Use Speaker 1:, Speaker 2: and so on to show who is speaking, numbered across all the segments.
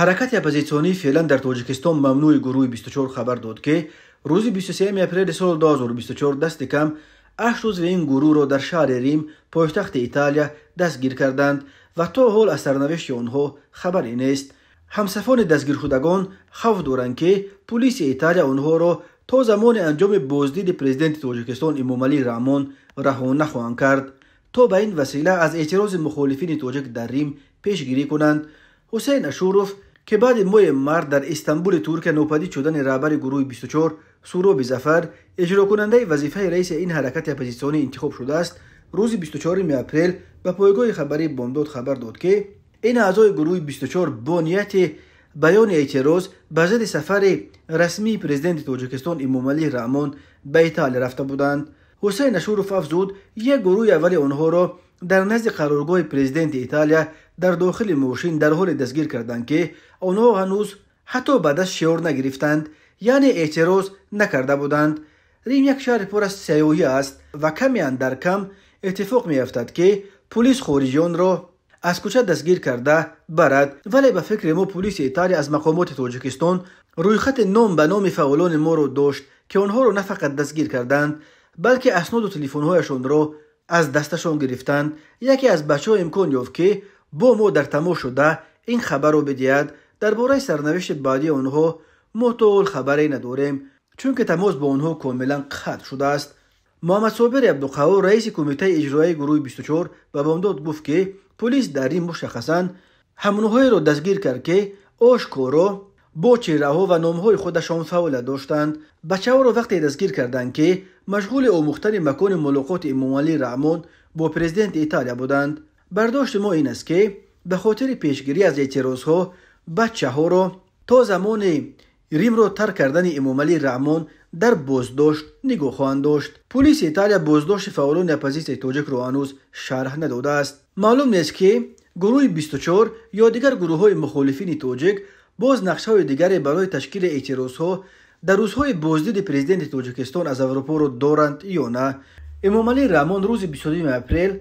Speaker 1: حرکت اپوزیسیونی فعلا در توجیکستان ممنوع گروه 24 خبر داد که روز 23 اپریل سال 2024 دست کم 8 روز این گروه را در شهر ریم پایتخت ایتالیا دستگیر کردند و تا حال از سرنوشت آنها خبری نیست همسفان دستگیر خودگان خوف دارند که پلیس ایتالیا آنها را تا زمان انجام بازدید پرزیدنت توجیکستان امومالی رامون رها نخواهند کرد تا به این وسیله از اعتراض مخالفین توجیک در ریم پیشگیری کنند حسین اشوروف که بعد موی مرد در استانبول ترکیه نوپدید شدن رابر گروه 24 سوروب زفر اجرا کننده وظیفه رئیس این حرکت اپوزیسیونی انتخاب شده است روز 24 می اپریل به پایگاه خبری بامداد خبر داد که این اعضای گروه 24 با نیت بیان اعتراض به ضد سفر رسمی پرزیدنت تاجیکستان امومالی رحمان به ایتالیا رفته بودند حسین اشوروف افزود یک گروه اول آنها را در نزد قرارگاه پرزیدنت ایتالیا дар дохили мошин дар ҳоле дастгир карданд ки онҳо ҳанӯз ҳатто ба даст шиор нагирифтанд яъне эътироз накарда буданд рим як шаҳри пур аз сайёҳӣ аст ва камеан дар кам иттифоқ меафтад ки пулис хориҷиёнро аз кӯча дастгир карда барад вале ба фикри мо пулиси италия аз мақомоти тоҷикистон рӯйхати ном ба номи фаъолони моро дошт ки онҳоро на фақат дастгир карданд балки аснод у телефонҳояшонро аз дасташон гирифтанд яке аз бачаҳо имкон ёфт ки бо мо дар тамо шуда ин хабарро бидиҳад дар бораи сарнавишти баъдии онҳо мо тоол хабаре надорем чунки тамос бо онҳо комилан қатъ шудааст муҳаммад собири абдуқаво раиси кумитаи иҷроии гурӯҳи бистучор ба бомдод гуфт ки пулис дар ин мушаххасан ҳамунҳоеро дастгир кард ки ошкоро бо чеҳраҳо ва номҳои худашон фаъолият доштанд бачаҳоро вақте дастгир карданд ки машғули омӯхтани макони мулоқоти эмомалӣ раҳмон бо президенти италия буданд бардошти мо ин аст ки ба хотири пешгирӣ аз эътирозҳо бачаҳоро то замони римро тарк кардани эмомалӣ раҳмон дар боздошт нигоҳ хоҳанд дошт пулиси италия боздошти фаъолони оппозитсияи тоҷикро ҳанӯз шарҳ надодааст маълум нест ки гурӯҳи бистучор ё дигар гурӯҳҳои мухолифини тоҷик боз нақшаҳои дигаре барои ташкили эътирозҳо дар рӯзҳои боздиди президенти тоҷикистон аз аврупоро доранд ё на эмомалӣ раҳмон рӯзи бисту апрел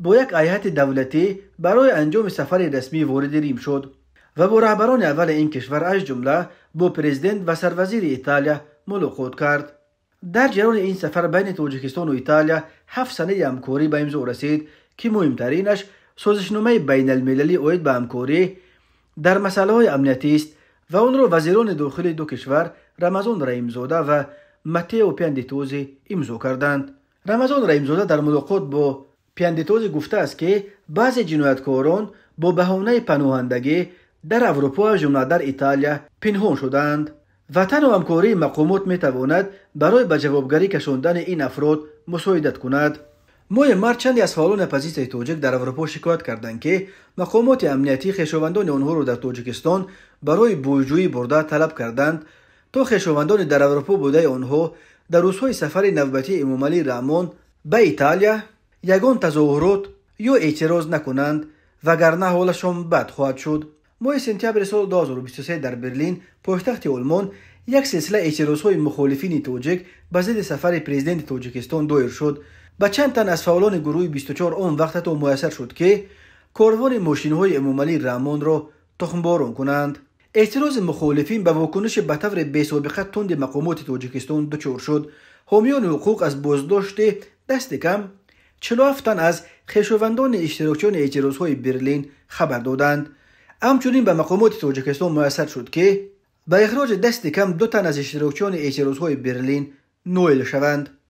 Speaker 1: با یک دولتی برای انجام سفر رسمی وارد ریم شد و با رهبران اول این کشور از جمله با پرزیدنت و سروزیر ایتالیا ملاقات کرد در جریان این سفر بین تاجیکستان و ایتالیا هفت سنه همکاری به امضا رسید که مهمترینش سازشنامه بین المللی اوید به همکاری در مسائل های امنیتی است و اون رو وزیران داخلی دو کشور رمضان را و متیو پیندیتوزی امضا کردند رمضان رایمزاده در ملاقات با пиандетозе гуфтааст ки баъзе ҷинояткорон бо баҳонаи паноҳандагӣ дар аврупо аз ҷумла дар италия пинҳон шуданд ватану ҳамкории мақомот метавонад барои ба ҷавобгарӣ кашондани ин афрод мусоидат кунад моҳи март чанде аз фаъолони оппозитсияи тоҷик дар аврупо шикоят карданд ки мақомоти амнияти хешовандони онҳоро дар тоҷикистон барои бойҷӯӣ бурда талаб карданд то хешовандони дар аврупо будаи онҳо дар рӯзҳои сафари навбатии эмомалии раҳмон ба италия یگان تظاهرات یا اعتراض نکنند وگرنه حالشان بد خواهد شد مای سنتیبر سال 2023 در برلین پایتخت آلمان یک سلسله های مخالفین توجیک به ضد سفر پرزیدنت توجیکستان دایر شد با چند تن از فعالان گروه 24 آن وقت تا مؤثر شد که کاروان های امومالی رامون را تخمباران کنند اعتراض مخالفین به واکنش به طور بیسابقه تند مقامات توجیکستان دوچور شد حامیان از بازداشت داشته کم 47 тан аз хешовандони иштирокчиёни эътирозҳои берлин хабар доданд ҳамчунин ба мақомоти тоҷикистон муяссар шуд ки ба ихроҷи дасти кам ду тан аз иштирокчиёни эътирозҳои берлин ноил шаванд